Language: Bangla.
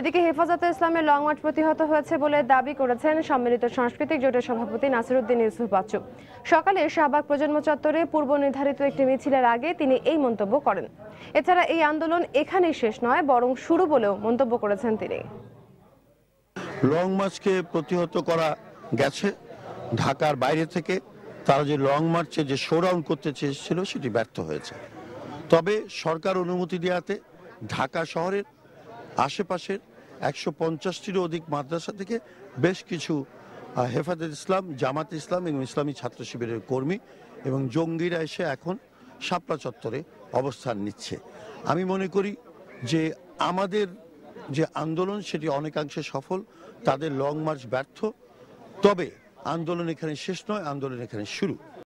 এদিকে হেফাজতে ইসলামের লং মার্চ প্রতিহত হয়েছে বলে দাবি করেছেন সম্মিলিত সাংস্কৃতিক জোটের সভাপতি নাসিরুদ্দিন ইউসুফ বাচ্চু সকালে শাহবাগ প্রজন্ম চত্বরে পূর্ব নির্ধারিত একটি মিছিলের আগে তিনি এই মন্তব্য করেন এছাড়া এই আন্দোলন এখানেই শেষ নয় বরং শুরু বলেও মন্তব্য করেছেন তিনি লং মার্চকে প্রতিহত করা গেছে ঢাকার বাইরে থেকে তারা যে লং মার্চে যে শোডাউন করতে চেয়েছিল সেটি ব্যর্থ হয়েছে তবে সরকার অনুমতি দেওয়াতে ঢাকা শহরের আশেপাশের একশো পঞ্চাশটিরও অধিক মাদ্রাসা থেকে বেশ কিছু হেফাজত ইসলাম জামাত ইসলাম এবং ইসলামী ছাত্র শিবিরের কর্মী এবং জঙ্গিরা এসে এখন শাপলা চত্বরে অবস্থান নিচ্ছে আমি মনে করি যে আমাদের যে আন্দোলন সেটি অনেকাংশে সফল তাদের লং মার্চ ব্যর্থ তবে আন্দোলন এখানে শেষ নয় আন্দোলন এখানে শুরু